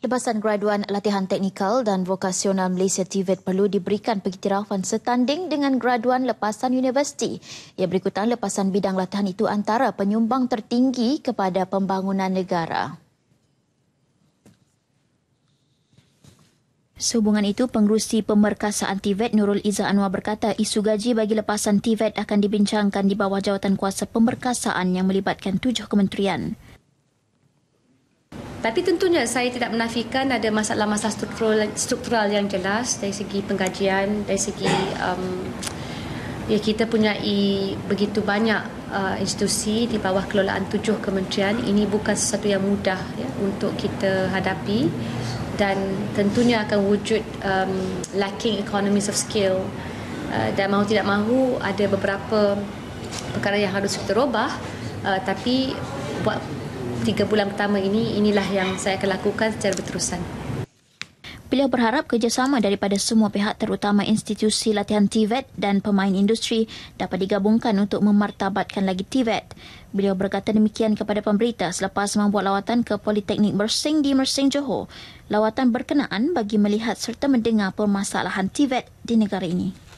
Lepasan graduan latihan teknikal dan vokasional Malaysia TVET perlu diberikan pengiktirafan setanding dengan graduan lepasan universiti. Ia berikutan lepasan bidang latihan itu antara penyumbang tertinggi kepada pembangunan negara. Sehubungan itu, pengurusi pemerkasaan TVET Nurul Iza Anwar berkata isu gaji bagi lepasan TVET akan dibincangkan di bawah jawatan kuasa pemerkasaan yang melibatkan tujuh kementerian. Tapi tentunya saya tidak menafikan ada masalah-masalah struktural, struktural yang jelas dari segi pengkajian, dari segi um, ya kita punya begitu banyak uh, institusi di bawah kelolaan tujuh kementerian. Ini bukan sesuatu yang mudah ya, untuk kita hadapi dan tentunya akan wujud um, lacking economies of scale uh, dan mahu tidak mahu ada beberapa perkara yang harus kita ubah uh, eh, tapi buat tiga bulan pertama ini, inilah yang saya akan lakukan secara berterusan. Beliau berharap kerjasama daripada semua pihak terutama institusi latihan TVET e dan pemain industri dapat digabungkan untuk memartabatkan lagi TVET. E Beliau berkata demikian kepada pemberita selepas membuat lawatan ke Politeknik Mersing di Mersing Johor. Lawatan berkenaan bagi melihat serta mendengar permasalahan TVET e di negara ini.